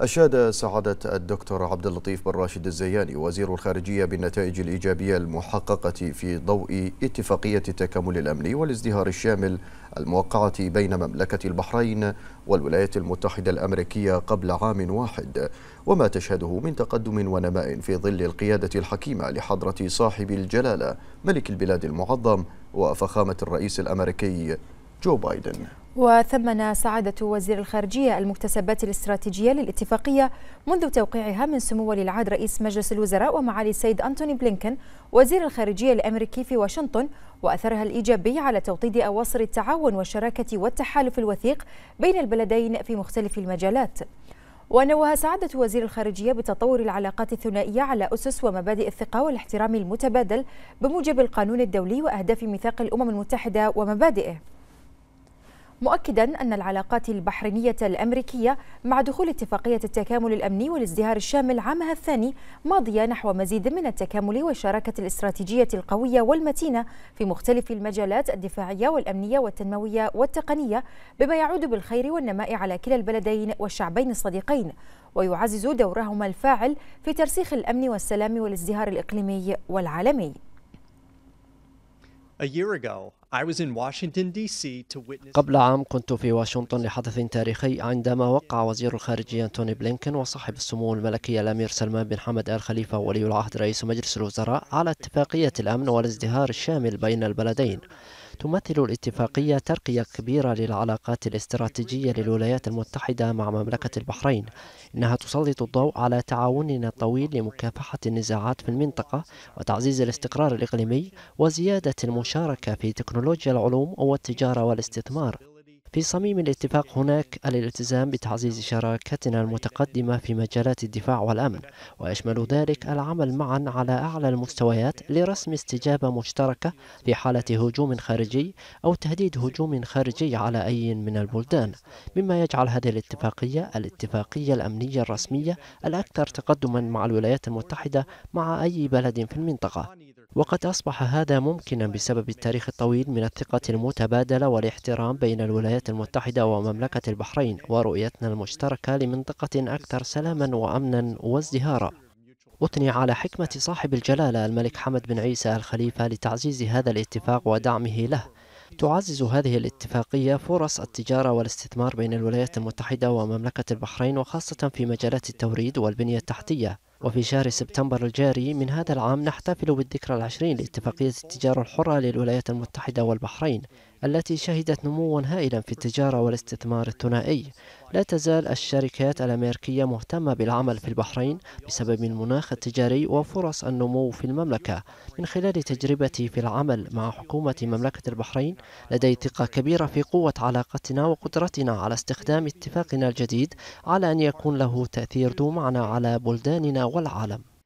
أشاد سعادة الدكتور عبد اللطيف بن راشد الزياني وزير الخارجية بالنتائج الإيجابية المحققة في ضوء اتفاقية التكامل الأمني والازدهار الشامل الموقعة بين مملكة البحرين والولايات المتحدة الأمريكية قبل عام واحد وما تشهده من تقدم ونماء في ظل القيادة الحكيمة لحضرة صاحب الجلالة ملك البلاد المعظم وفخامة الرئيس الأمريكي جو بايدن وثمن سعادة وزير الخارجية المكتسبات الاستراتيجية للاتفاقية منذ توقيعها من سمو ولي العهد رئيس مجلس الوزراء ومعالي السيد أنتوني بلينكن وزير الخارجية الأمريكي في واشنطن وأثرها الإيجابي على توطيد أواصر التعاون والشراكة والتحالف الوثيق بين البلدين في مختلف المجالات ونوه سعادة وزير الخارجية بتطور العلاقات الثنائية على أسس ومبادئ الثقة والاحترام المتبادل بموجب القانون الدولي وأهداف ميثاق الأمم المتحدة ومبادئه مؤكدا أن العلاقات البحرينية الأمريكية مع دخول اتفاقية التكامل الأمني والازدهار الشامل عامها الثاني ماضية نحو مزيد من التكامل والشراكة الاستراتيجية القوية والمتينة في مختلف المجالات الدفاعية والأمنية والتنموية والتقنية بما يعود بالخير والنماء على كلا البلدين والشعبين الصديقين ويعزز دورهما الفاعل في ترسيخ الأمن والسلام والازدهار الإقليمي والعالمي. A year ago, قبل عام كنت في واشنطن لحدث تاريخي عندما وقع وزير الخارجية توني بلينكن وصاحب السمو الملكي الأمير سلمان بن حمد آل خليفة ولي العهد رئيس مجلس الوزراء على اتفاقية الأمن والازدهار الشامل بين البلدين تمثل الاتفاقية ترقية كبيرة للعلاقات الاستراتيجية للولايات المتحدة مع مملكة البحرين إنها تسلط الضوء على تعاوننا الطويل لمكافحة النزاعات في المنطقة وتعزيز الاستقرار الإقليمي وزيادة المشاركة في تكنولوجيا العلوم والتجارة والاستثمار في صميم الاتفاق هناك الالتزام بتعزيز شراكتنا المتقدمة في مجالات الدفاع والأمن ويشمل ذلك العمل معا على أعلى المستويات لرسم استجابة مشتركة في حالة هجوم خارجي أو تهديد هجوم خارجي على أي من البلدان مما يجعل هذه الاتفاقية الاتفاقية الأمنية الرسمية الأكثر تقدما مع الولايات المتحدة مع أي بلد في المنطقة وقد أصبح هذا ممكنا بسبب التاريخ الطويل من الثقة المتبادلة والاحترام بين الولايات الولايات المتحدة ومملكة البحرين ورؤيتنا المشتركة لمنطقة أكثر سلاما وأمنا وازدهارا أثني على حكمة صاحب الجلالة الملك حمد بن عيسى الخليفة لتعزيز هذا الاتفاق ودعمه له تعزز هذه الاتفاقية فرص التجارة والاستثمار بين الولايات المتحدة ومملكة البحرين وخاصة في مجالات التوريد والبنية التحتية وفي شهر سبتمبر الجاري من هذا العام نحتفل بالذكرى العشرين لاتفاقية التجارة الحرة للولايات المتحدة والبحرين التي شهدت نموا هائلا في التجارة والاستثمار الثنائي لا تزال الشركات الأمريكية مهتمة بالعمل في البحرين بسبب المناخ التجاري وفرص النمو في المملكة من خلال تجربتي في العمل مع حكومة مملكة البحرين لدي ثقة كبيرة في قوة علاقتنا وقدرتنا على استخدام اتفاقنا الجديد على أن يكون له تأثير ذو معنى على بلداننا والعالم